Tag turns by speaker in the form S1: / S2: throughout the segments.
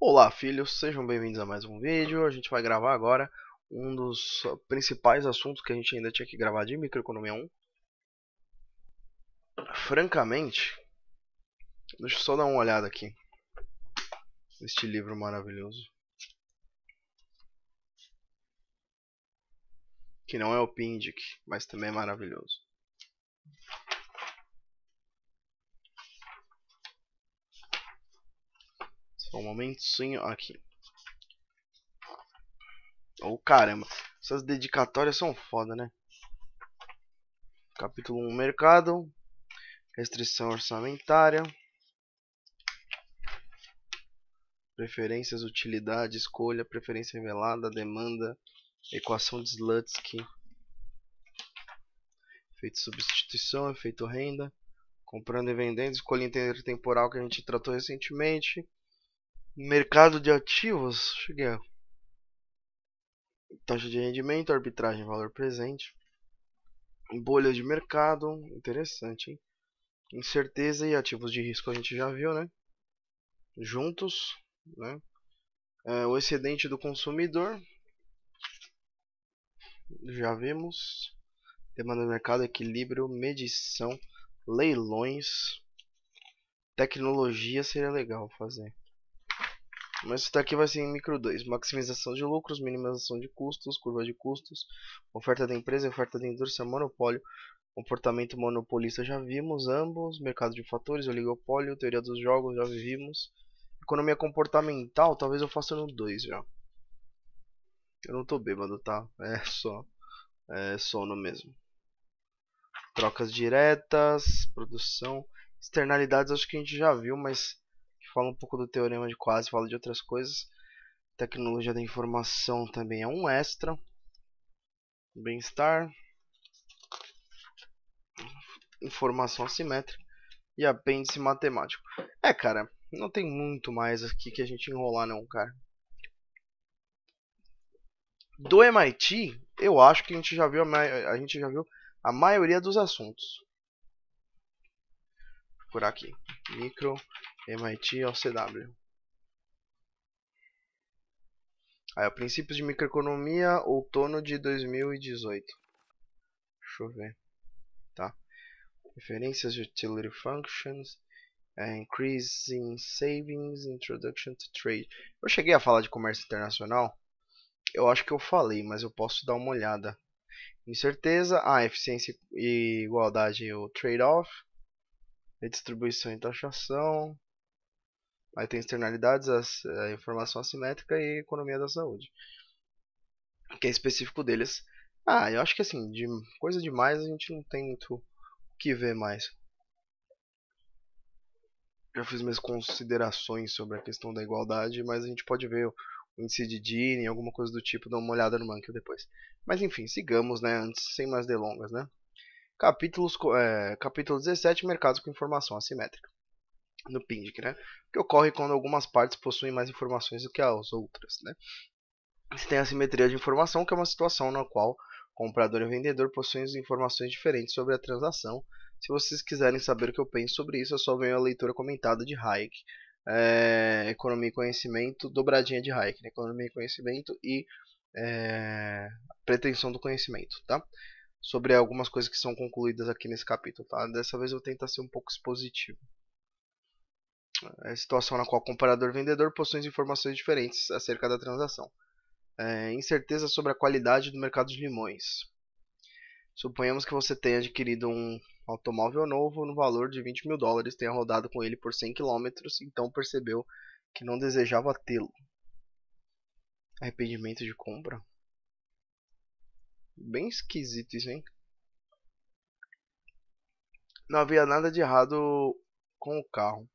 S1: Olá filhos, sejam bem-vindos a mais um vídeo. A gente vai gravar agora um dos principais assuntos que a gente ainda tinha que gravar de microeconomia 1. Francamente, deixa eu só dar uma olhada aqui neste livro maravilhoso. Que não é o Pindic, mas também é maravilhoso. Só um momentinho aqui. Oh, caramba. Essas dedicatórias são foda, né? Capítulo 1, mercado. Restrição orçamentária. Preferências, utilidade, escolha, preferência revelada, demanda, equação de Slutsky. Efeito substituição, efeito renda. Comprando e vendendo, escolha intertemporal que a gente tratou recentemente. Mercado de ativos, cheguei a taxa de rendimento, arbitragem, valor presente, bolha de mercado, interessante, hein? incerteza e ativos de risco a gente já viu, né? Juntos, né? É, o excedente do consumidor, já vimos, demanda do mercado, equilíbrio, medição, leilões, tecnologia seria legal fazer. Mas isso daqui vai ser em micro 2. Maximização de lucros, minimização de custos, curva de custos, oferta da empresa, oferta da indústria, é monopólio, comportamento monopolista já vimos, ambos, mercado de fatores, oligopólio, teoria dos jogos já vimos. Economia comportamental, talvez eu faça no 2 já. Eu não tô bêbado, tá? É só é sono mesmo. Trocas diretas, produção, externalidades acho que a gente já viu, mas fala um pouco do teorema de quase, fala de outras coisas. Tecnologia da informação também é um extra. Bem-estar. Informação assimétrica. E apêndice matemático. É, cara, não tem muito mais aqui que a gente enrolar não, cara. Do MIT, eu acho que a gente já viu a, a gente já viu a maioria dos assuntos. Vou procurar aqui. Micro MIT ao CW. Aí, ó, princípios de microeconomia, outono de 2018. Deixa eu ver. Tá. Referências de utility functions. Uh, increase in savings, introduction to trade. Eu cheguei a falar de comércio internacional. Eu acho que eu falei, mas eu posso dar uma olhada. Incerteza, ah, eficiência e igualdade, o trade-off, redistribuição e taxação, Aí tem externalidades, a eh, informação assimétrica e economia da saúde. Que é específico deles. Ah, eu acho que assim, de coisa demais a gente não tem muito o que ver mais. Já fiz minhas considerações sobre a questão da igualdade, mas a gente pode ver o índice de Gini, alguma coisa do tipo, dar uma olhada no Mankel depois. Mas enfim, sigamos, né, antes, sem mais delongas, né. Capítulos, é, capítulo 17, mercados com informação assimétrica no PINDIC, né? O que ocorre quando algumas partes possuem mais informações do que as outras, né? Se tem a simetria de informação, que é uma situação na qual comprador e vendedor possuem informações diferentes sobre a transação. Se vocês quiserem saber o que eu penso sobre isso, é só ver a leitura comentada de Hayek, é, Economia e Conhecimento, dobradinha de Hayek, né? Economia e Conhecimento e é, Pretensão do Conhecimento, tá? Sobre algumas coisas que são concluídas aqui nesse capítulo, tá? Dessa vez eu vou tentar ser um pouco expositivo é situação na qual o e vendedor possuem informações diferentes acerca da transação. É, incerteza sobre a qualidade do mercado de limões. Suponhamos que você tenha adquirido um automóvel novo no valor de 20 mil dólares, tenha rodado com ele por 100 km, então percebeu que não desejava tê-lo. Arrependimento de compra. Bem esquisito isso, hein? Não havia nada de errado com o carro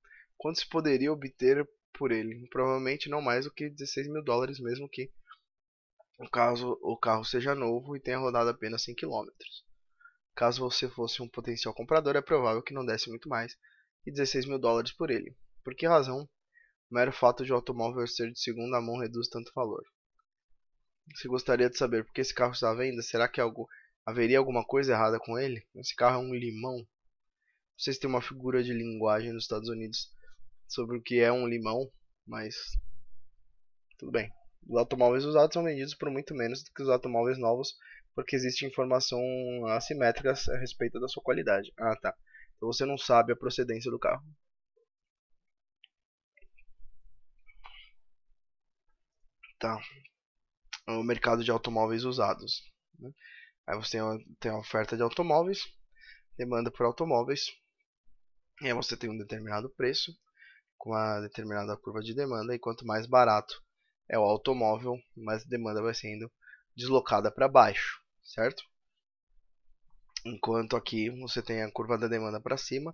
S1: quanto se poderia obter por ele. Provavelmente não mais do que 16 mil dólares, mesmo que o, o carro seja novo e tenha rodado apenas 100 km. Caso você fosse um potencial comprador, é provável que não desse muito mais e 16 mil dólares por ele. Por que razão? O mero fato de o automóvel ser de segunda mão reduz tanto valor. Se gostaria de saber por que esse carro está à venda, será que algo, haveria alguma coisa errada com ele? Esse carro é um limão. Vocês têm uma figura de linguagem nos Estados Unidos sobre o que é um limão, mas tudo bem. Os automóveis usados são vendidos por muito menos do que os automóveis novos, porque existe informação assimétrica a respeito da sua qualidade. Ah, tá. Então você não sabe a procedência do carro. Tá. É o mercado de automóveis usados. Né? Aí você tem a oferta de automóveis, demanda por automóveis, e aí você tem um determinado preço, com uma determinada curva de demanda, e quanto mais barato é o automóvel, mais a demanda vai sendo deslocada para baixo, certo? Enquanto aqui você tem a curva da demanda para cima,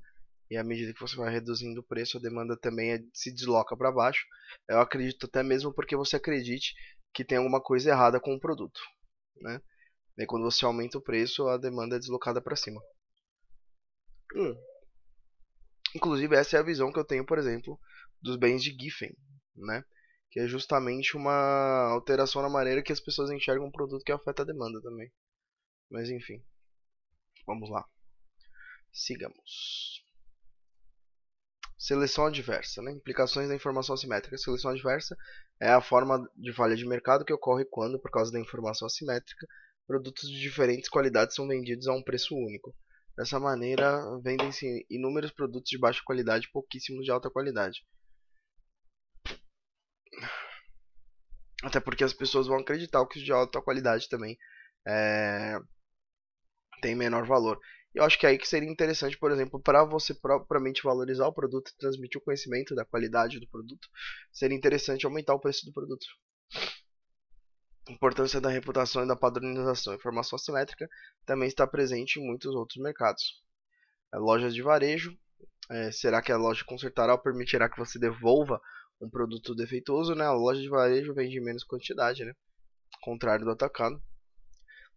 S1: e à medida que você vai reduzindo o preço, a demanda também é, se desloca para baixo. Eu acredito até mesmo porque você acredite que tem alguma coisa errada com o produto, né? E quando você aumenta o preço, a demanda é deslocada para cima. Hum, Inclusive, essa é a visão que eu tenho, por exemplo, dos bens de Giffen, né? Que é justamente uma alteração na maneira que as pessoas enxergam um produto que afeta a demanda também. Mas enfim, vamos lá. Sigamos. Seleção adversa, né? Implicações da informação assimétrica. Seleção adversa é a forma de falha de mercado que ocorre quando, por causa da informação assimétrica, produtos de diferentes qualidades são vendidos a um preço único. Dessa maneira, vendem-se inúmeros produtos de baixa qualidade e pouquíssimos de alta qualidade. Até porque as pessoas vão acreditar que os de alta qualidade também é, menor valor. Eu acho que é aí que seria interessante, por exemplo, para você propriamente valorizar o produto e transmitir o conhecimento da qualidade do produto, seria interessante aumentar o preço do produto. Importância da reputação e da padronização. Informação assimétrica também está presente em muitos outros mercados. É, lojas de varejo. É, será que a loja consertará ou permitirá que você devolva um produto defeituoso? Né? A loja de varejo vende menos quantidade, né? contrário do atacado.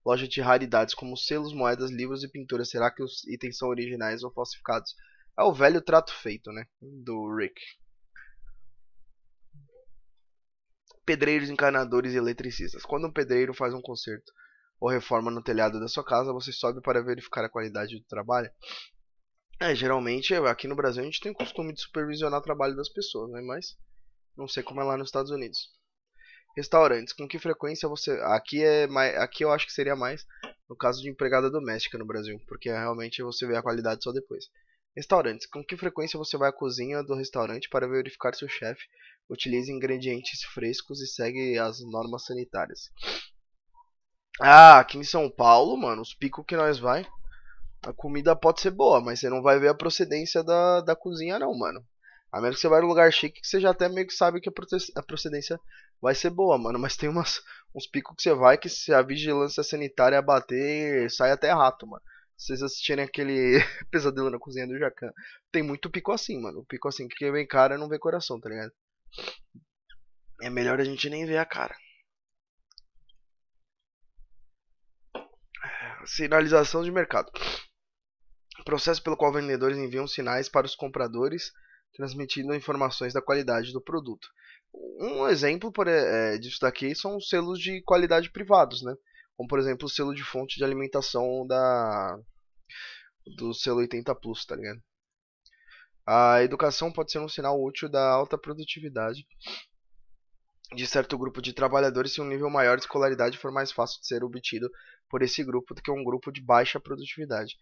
S1: Loja de raridades como selos, moedas, livros e pinturas. Será que os itens são originais ou falsificados? É o velho trato feito né? do Rick. pedreiros, encanadores e eletricistas. Quando um pedreiro faz um conserto ou reforma no telhado da sua casa, você sobe para verificar a qualidade do trabalho. É, geralmente, aqui no Brasil a gente tem o costume de supervisionar o trabalho das pessoas, né? mas não sei como é lá nos Estados Unidos. Restaurantes, com que frequência você. Aqui é mais... aqui eu acho que seria mais no caso de empregada doméstica no Brasil, porque realmente você vê a qualidade só depois. Restaurantes, com que frequência você vai à cozinha do restaurante para verificar se o chefe utiliza ingredientes frescos e segue as normas sanitárias. Ah, aqui em São Paulo, mano, os picos que nós vai, a comida pode ser boa, mas você não vai ver a procedência da, da cozinha não, mano. A menos que você vá num lugar chique que você já até meio que sabe que a procedência vai ser boa, mano. Mas tem umas, uns picos que você vai que se a vigilância sanitária bater, sai até rato, mano. Se vocês assistirem aquele Pesadelo na Cozinha do Jacan, tem muito pico assim, mano. O pico assim que vem cara não vê coração, tá ligado? é melhor a gente nem ver a cara. Sinalização de mercado. Processo pelo qual vendedores enviam sinais para os compradores, transmitindo informações da qualidade do produto. Um exemplo por, é, disso daqui são os selos de qualidade privados, né? Como por exemplo o selo de fonte de alimentação da do selo 80 Plus, tá ligado? A educação pode ser um sinal útil da alta produtividade de certo grupo de trabalhadores se um nível maior de escolaridade for mais fácil de ser obtido por esse grupo do que um grupo de baixa produtividade.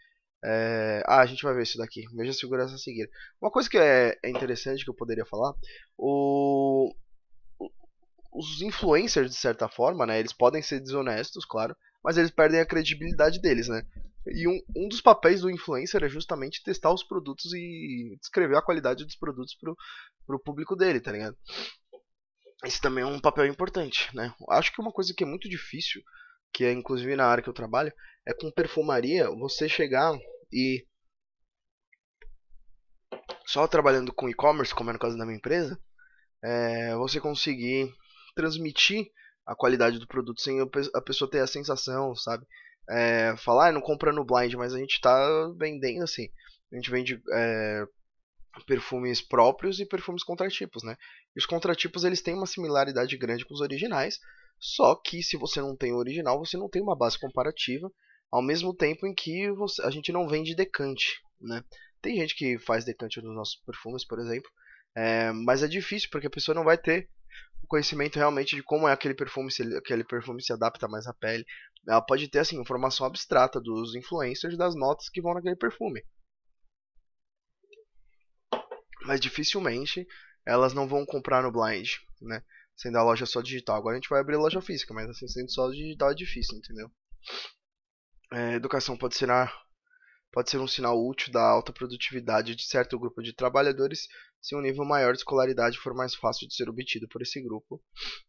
S1: É... Ah, a gente vai ver isso daqui. Veja a segurança a seguir. Uma coisa que é, é interessante que eu poderia falar, o... os influencers, de certa forma, né, eles podem ser desonestos, claro, mas eles perdem a credibilidade deles, né? E um, um dos papéis do influencer é justamente testar os produtos e descrever a qualidade dos produtos pro, pro público dele, tá ligado? Esse também é um papel importante, né? Acho que uma coisa que é muito difícil, que é inclusive na área que eu trabalho, é com perfumaria você chegar e só trabalhando com e-commerce, como é no caso da minha empresa, é, você conseguir transmitir a qualidade do produto sem a pessoa ter a sensação, sabe? é, falar, ah, não compra no blind, mas a gente está vendendo assim. A gente vende é, perfumes próprios e perfumes contratipos, né? E os contratipos eles têm uma similaridade grande com os originais, só que se você não tem o original, você não tem uma base comparativa, ao mesmo tempo em que você, a gente não vende decante, né? Tem gente que faz decante nos nossos perfumes, por exemplo, é, mas é difícil porque a pessoa não vai ter conhecimento realmente de como é aquele perfume, se aquele perfume se adapta mais à pele. Ela pode ter assim informação abstrata dos influencers das notas que vão naquele perfume. Mas dificilmente elas não vão comprar no blind, né? Sendo a loja só digital. Agora a gente vai abrir loja física, mas assim, sendo só digital é difícil, entendeu? É, educação pode ser, a, pode ser um sinal útil da alta produtividade de certo grupo de trabalhadores se um nível maior de escolaridade for mais fácil de ser obtido por esse grupo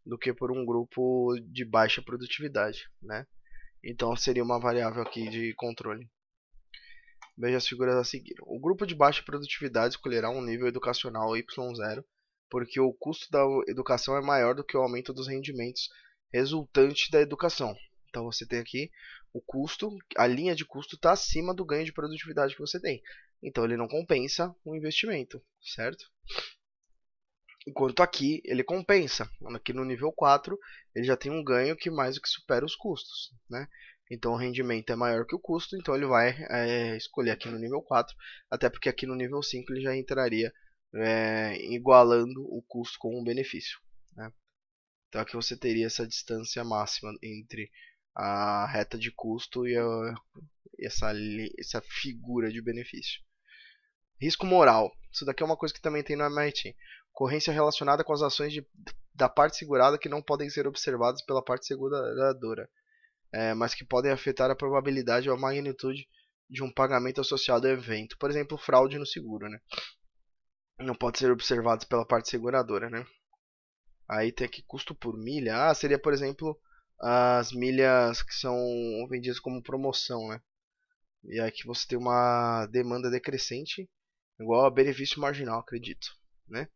S1: do que por um grupo de baixa produtividade, né? Então seria uma variável aqui de controle. Veja as figuras a seguir. O grupo de baixa produtividade escolherá um nível educacional Y0 porque o custo da educação é maior do que o aumento dos rendimentos resultante da educação, então você tem aqui o custo, a linha de custo está acima do ganho de produtividade que você tem. Então ele não compensa o investimento, certo? Enquanto aqui ele compensa. Aqui no nível 4 ele já tem um ganho que mais do que supera os custos. Né? Então o rendimento é maior que o custo, então ele vai é, escolher aqui no nível 4, até porque aqui no nível 5 ele já entraria é, igualando o custo com o benefício. Né? Então aqui você teria essa distância máxima entre a reta de custo e a, essa, essa figura de benefício. Risco moral. Isso daqui é uma coisa que também tem no MIT. Ocorrência relacionada com as ações de, da parte segurada que não podem ser observadas pela parte seguradora, é, mas que podem afetar a probabilidade ou a magnitude de um pagamento associado ao evento. Por exemplo, fraude no seguro, né? Não pode ser observado pela parte seguradora, né? Aí tem aqui custo por milha. Ah, seria, por exemplo, as milhas que são vendidas como promoção, né? E aqui é você tem uma demanda decrescente, igual a benefício marginal, acredito, né?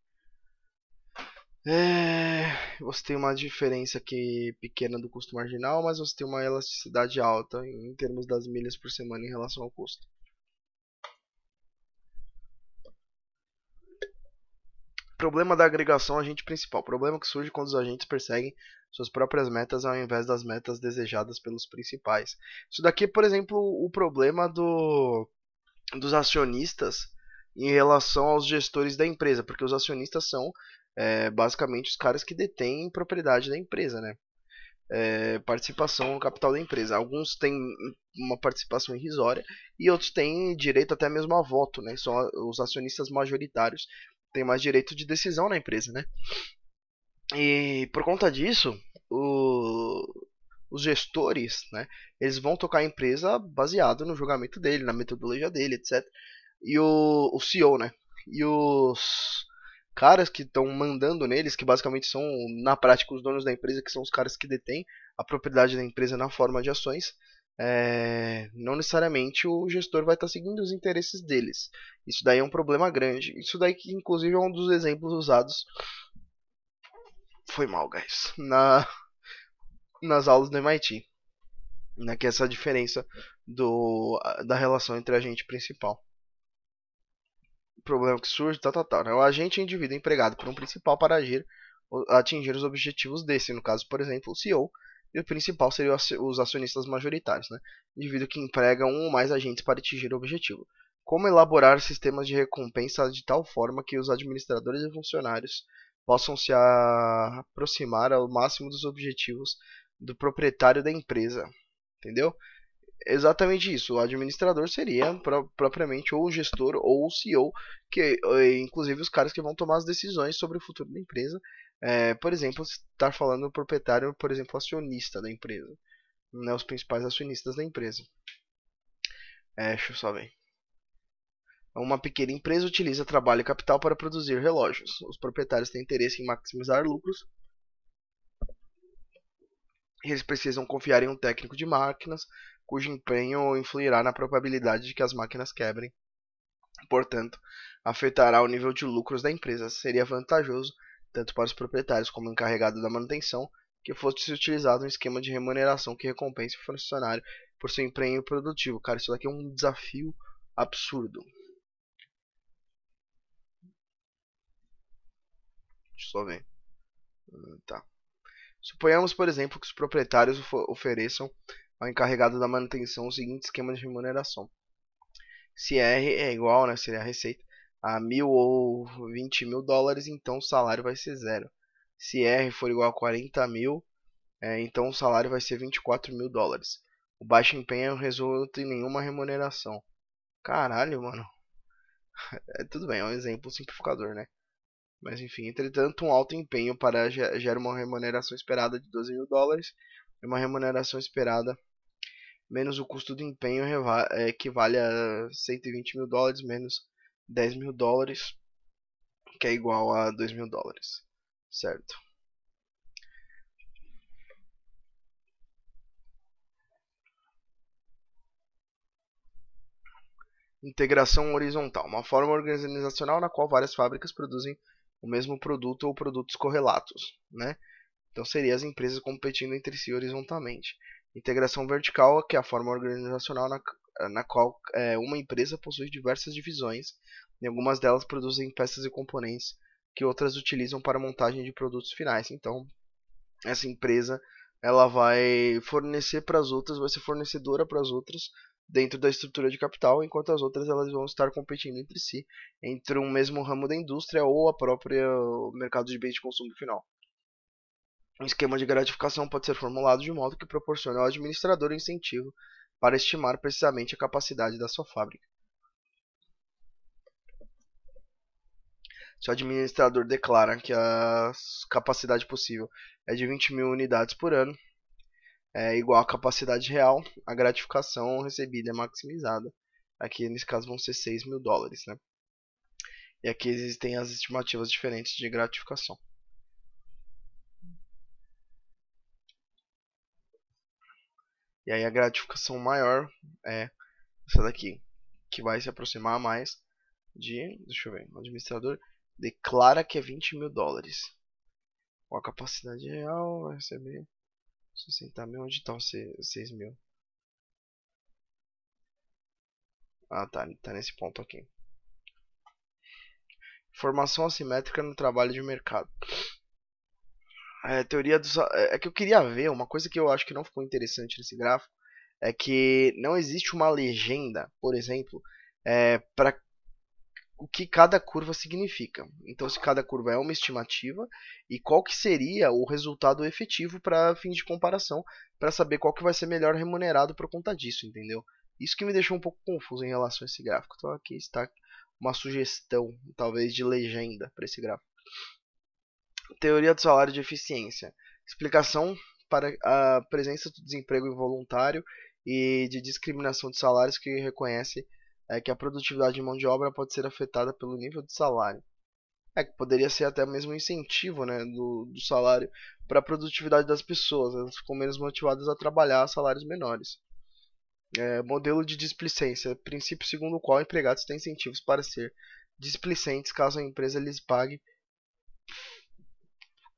S1: É, você tem uma diferença aqui pequena do custo marginal, mas você tem uma elasticidade alta em termos das milhas por semana em relação ao custo. problema da agregação agente principal. Problema que surge quando os agentes perseguem suas próprias metas ao invés das metas desejadas pelos principais. Isso daqui, por exemplo, o problema do, dos acionistas em relação aos gestores da empresa, porque os acionistas são é, basicamente os caras que detêm propriedade da empresa, né? É, participação no capital da empresa. Alguns têm uma participação irrisória e outros têm direito até mesmo a voto, né? São os acionistas majoritários tem mais direito de decisão na empresa, né? E por conta disso, o, os gestores, né, eles vão tocar a empresa baseado no julgamento dele, na metodologia dele, etc. E o, o CEO, né? E os caras que estão mandando neles, que basicamente são, na prática, os donos da empresa, que são os caras que detêm a propriedade da empresa na forma de ações, é, não necessariamente o gestor vai estar tá seguindo os interesses deles. Isso daí é um problema grande. Isso daí que inclusive é um dos exemplos usados. Foi mal, guys. Na, nas aulas do MIT. Né, que é essa diferença do, da relação entre agente principal. O problema que surge, tá, tá, tá. Né? O agente é indivíduo empregado por um principal para agir, atingir os objetivos desse. No caso, por exemplo, o CEO e o principal seriam os acionistas majoritários, né? indivíduo que emprega um ou mais agentes para atingir o objetivo. Como elaborar sistemas de recompensa de tal forma que os administradores e funcionários possam se aproximar ao máximo dos objetivos do proprietário da empresa, entendeu? Exatamente isso. O administrador seria pro propriamente ou o gestor ou o CEO, que eh, inclusive os caras que vão tomar as decisões sobre o futuro da empresa é, por exemplo, estar tá falando o proprietário, por exemplo, acionista da empresa. Né, os principais acionistas da empresa. É, deixa eu só ver. Uma pequena empresa utiliza trabalho e capital para produzir relógios. Os proprietários têm interesse em maximizar lucros. Eles precisam confiar em um técnico de máquinas, cujo empenho influirá na probabilidade de que as máquinas quebrem. Portanto, afetará o nível de lucros da empresa. Seria vantajoso tanto para os proprietários como o encarregado da manutenção, que fosse utilizado um esquema de remuneração que recompense o funcionário por seu empenho produtivo. Cara, isso daqui é um desafio absurdo. Deixa eu só ver. Hum, tá. Suponhamos, por exemplo, que os proprietários ofereçam ao encarregado da manutenção o seguinte esquema de remuneração. Se R é igual, né, seria é a receita, a mil ou 20 mil dólares, então o salário vai ser zero. Se R for igual a 40 mil, é, então o salário vai ser 24 mil dólares. O baixo empenho resulta em nenhuma remuneração. Caralho, mano. É, tudo bem, é um exemplo simplificador, né? Mas enfim, entretanto, um alto empenho para gera uma remuneração esperada de 12 mil dólares e uma remuneração esperada menos o custo do empenho equivale é, a 120 mil dólares menos 10 mil dólares, que é igual a 2 mil dólares, certo? Integração horizontal, uma forma organizacional na qual várias fábricas produzem o mesmo produto ou produtos correlatos, né? Então seria as empresas competindo entre si horizontalmente. Integração vertical, que é a forma organizacional na eh, na qual é, uma empresa possui diversas divisões e algumas delas produzem peças e componentes que outras utilizam para montagem de produtos finais. Então, essa empresa ela vai fornecer para as outras, vai ser fornecedora para as outras dentro da estrutura de capital, enquanto as outras elas vão estar competindo entre si, entre um mesmo ramo da indústria ou a própria mercado de bens de consumo final. Um esquema de gratificação pode ser formulado de modo que proporcione ao administrador incentivo para estimar precisamente a capacidade da sua fábrica. Se o administrador declara que a capacidade possível é de 20 mil unidades por ano, é igual à capacidade real, a gratificação recebida é maximizada. Aqui, nesse caso, vão ser 6 mil dólares. Né? E aqui existem as estimativas diferentes de gratificação. E aí a gratificação maior é essa daqui, que vai se aproximar mais de, deixa eu ver, o administrador declara que é 20 mil dólares. Com a capacidade real vai receber 60 mil, onde está os 6 mil? Ah tá, tá nesse ponto aqui. Formação assimétrica no trabalho de mercado. É, a teoria do é, é que eu queria ver uma coisa que eu acho que não ficou interessante nesse gráfico é que não existe uma legenda, por exemplo, é, para o que cada curva significa. Então, se cada curva é uma estimativa e qual que seria o resultado efetivo para fins de comparação, para saber qual que vai ser melhor remunerado por conta disso, entendeu? Isso que me deixou um pouco confuso em relação a esse gráfico. Então, aqui está uma sugestão, talvez, de legenda para esse gráfico. Teoria do salário de eficiência. Explicação para a presença do desemprego involuntário e de discriminação de salários que reconhece é, que a produtividade de mão de obra pode ser afetada pelo nível de salário. É que poderia ser até mesmo um incentivo né, do, do salário para a produtividade das pessoas. Né, elas ficam menos motivadas a trabalhar a salários menores. É, modelo de displicência, princípio segundo o qual empregados têm incentivos para ser displicentes caso a empresa lhes pague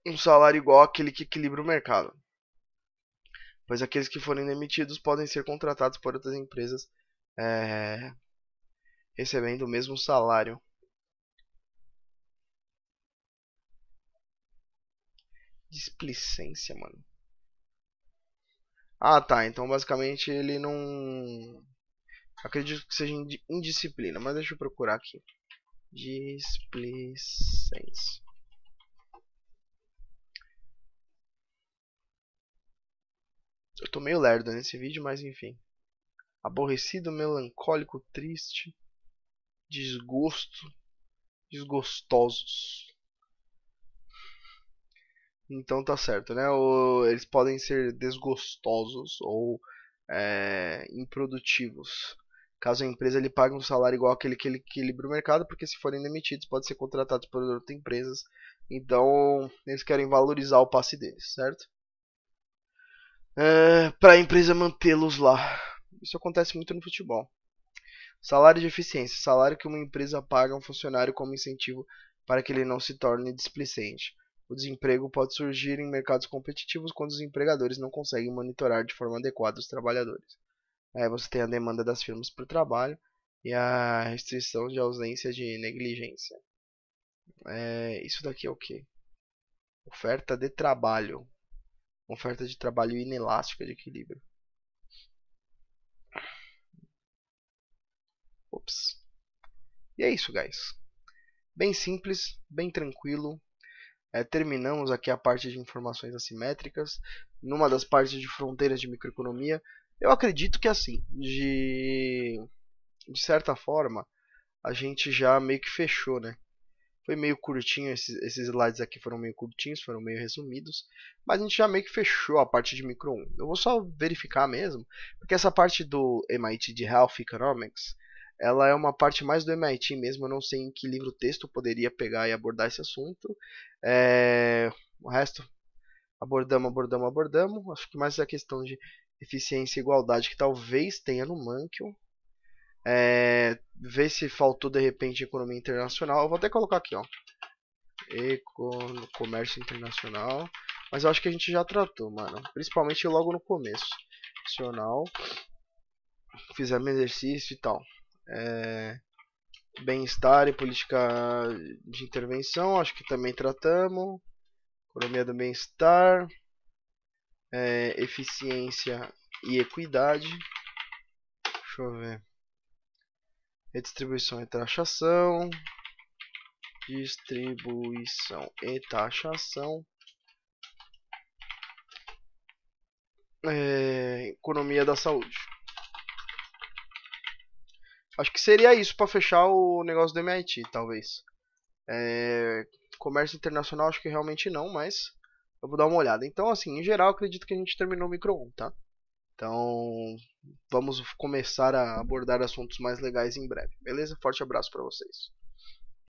S1: um salário igual àquele que equilibra o mercado, pois aqueles que forem demitidos podem ser contratados por outras empresas é, recebendo o mesmo salário. Displicência, mano. Ah, tá. Então, basicamente, ele não. Acredito que seja indisciplina, mas deixa eu procurar aqui. Displicência. Eu tô meio lerdo nesse vídeo, mas enfim. Aborrecido, melancólico, triste, desgosto, desgostosos. Então tá certo, né? Ou eles podem ser desgostosos ou é, improdutivos. Caso a empresa lhe pague um salário igual aquele que ele equilibra o mercado, porque se forem demitidos, podem ser contratados por outras empresas. Então, eles querem valorizar o passe deles, certo? É, para a empresa mantê-los lá. Isso acontece muito no futebol. Salário de eficiência, salário que uma empresa paga a um funcionário como incentivo para que ele não se torne displicente. O desemprego pode surgir em mercados competitivos quando os empregadores não conseguem monitorar de forma adequada os trabalhadores. Aí é, você tem a demanda das firmas por trabalho e a restrição de ausência de negligência. É, isso daqui é o que? Oferta de trabalho oferta de trabalho inelástica de equilíbrio. Ops. E é isso, guys. Bem simples, bem tranquilo. É, terminamos aqui a parte de informações assimétricas, numa das partes de fronteiras de microeconomia. Eu acredito que é assim, de, de certa forma, a gente já meio que fechou, né? Foi meio curtinho, esses, esses slides aqui foram meio curtinhos, foram meio resumidos. Mas a gente já meio que fechou a parte de micro 1. Eu vou só verificar mesmo, porque essa parte do MIT de Health Economics, ela é uma parte mais do MIT mesmo. Eu não sei em que livro texto poderia pegar e abordar esse assunto. É... O resto, abordamos, abordamos, abordamos. Acho que mais a é questão de eficiência e igualdade que talvez tenha no Mankiw. É, ver se faltou de repente economia internacional. Eu vou até colocar aqui, ó. Econo, comércio internacional. Mas eu acho que a gente já tratou, mano. Principalmente logo no começo. Nacional. Fizemos exercício e tal. É, Bem-estar e política de intervenção. Acho que também tratamos. Economia do bem-estar. É, eficiência e equidade. Deixa eu ver distribuição e taxação, distribuição e taxação, é, economia da saúde. Acho que seria isso para fechar o negócio do MIT, talvez. É, comércio internacional acho que realmente não, mas eu vou dar uma olhada. Então, assim, em geral, acredito que a gente terminou o micro 1, tá? Então, vamos começar a abordar assuntos mais legais em breve. Beleza? Forte abraço para vocês.